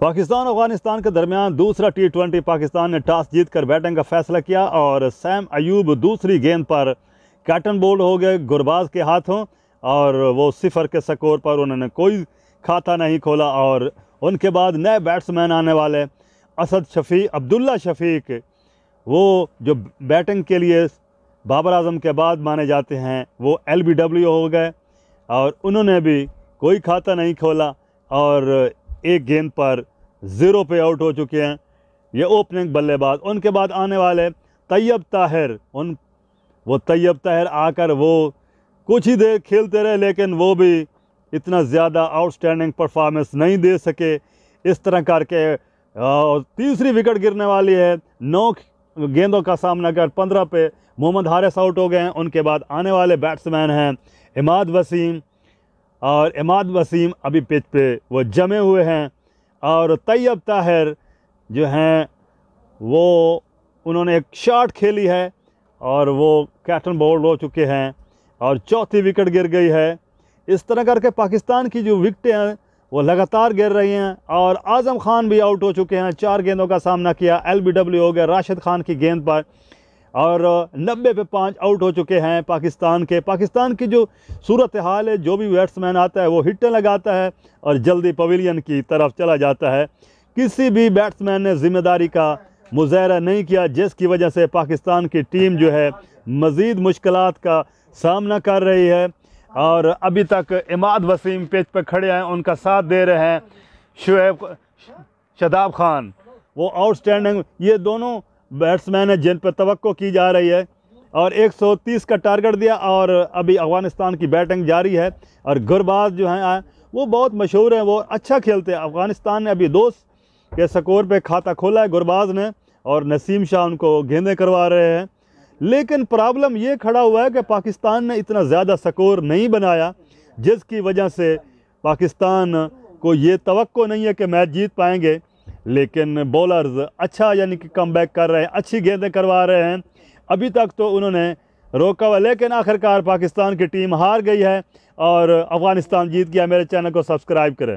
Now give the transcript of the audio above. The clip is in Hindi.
पाकिस्तान अफगानिस्तान के दरमियान दूसरा टी ट्वेंटी पाकिस्तान ने टॉस जीत कर बैटिंग का फैसला किया और सैम अयूब दूसरी गेंद पर कैटन बोल्ड हो गए गुरबाज के हाथों और वो सिफर के स्कोर पर उन्होंने कोई खाता नहीं खोला और उनके बाद नए बैट्समैन आने वाले असद शफी अब्दुल्ला शफीक वो जो बैटिंग के लिए बाबर आजम के बाद माने जाते हैं वो एल हो गए और उन्होंने भी कोई खाता नहीं खोला और एक गेंद पर ज़ीरो पे आउट हो चुके हैं ये ओपनिंग बल्लेबाज उनके बाद आने वाले तैयब ताहिर उन वो तैयब ताहिर आकर वो कुछ ही देर खेलते रहे लेकिन वो भी इतना ज़्यादा आउटस्टैंडिंग परफॉर्मेंस नहीं दे सके इस तरह करके तीसरी विकेट गिरने वाली है नौ गेंदों का सामना कर पंद्रह पे मोहम्मद हारिस आउट हो गए हैं उनके बाद आने वाले बैट्समैन हैं इमाद वसीम और इमाद वसीम अभी पिच पे वो जमे हुए हैं और तैयब ताहिर जो हैं वो उन्होंने एक शॉट खेली है और वो कैप्टन बोल्ड हो चुके हैं और चौथी विकेट गिर गई है इस तरह करके पाकिस्तान की जो विकटें हैं वो लगातार गिर रही हैं और आज़म खान भी आउट हो चुके हैं चार गेंदों का सामना किया एल हो गया राशिद खान की गेंद पर और नब्बे पे पाँच आउट हो चुके हैं पाकिस्तान के पाकिस्तान की जो सूरत हाल है जो भी बैट्समैन आता है वो हिटें लगाता है और जल्दी पवेलियन की तरफ चला जाता है किसी भी बैट्समैन ने ज़िम्मेदारी का मुजाहरा नहीं किया जिसकी वजह से पाकिस्तान की टीम जो है मज़ीद मुश्किल का सामना कर रही है और अभी तक इमाद वसीम पेज पर खड़े हैं उनका साथ दे रहे हैं शुएब शदाब खान वो आउटस्टैंडिंग ये दोनों बैट्समैन है जिन पर तो की जा रही है और 130 का टारगेट दिया और अभी अफ़गानिस्तान की बैटिंग जारी है और गुरबाज जो हैं वो बहुत मशहूर हैं वो अच्छा खेलते हैं अफ़गानिस्तान ने अभी दोस्त के स्कोर पे खाता खोला है गुरबाज ने और नसीम शाह उनको गेंदे करवा रहे हैं लेकिन प्रॉब्लम ये खड़ा हुआ है कि पाकिस्तान ने इतना ज़्यादा स्कोर नहीं बनाया जिसकी वजह से पाकिस्तान को ये तो नहीं है कि मैच जीत पाएंगे लेकिन बॉलर्स अच्छा यानी कि कम बैक कर रहे हैं अच्छी गेंदें करवा रहे हैं अभी तक तो उन्होंने रोका हुआ लेकिन आखिरकार पाकिस्तान की टीम हार गई है और अफ़गानिस्तान जीत गया मेरे चैनल को सब्सक्राइब करें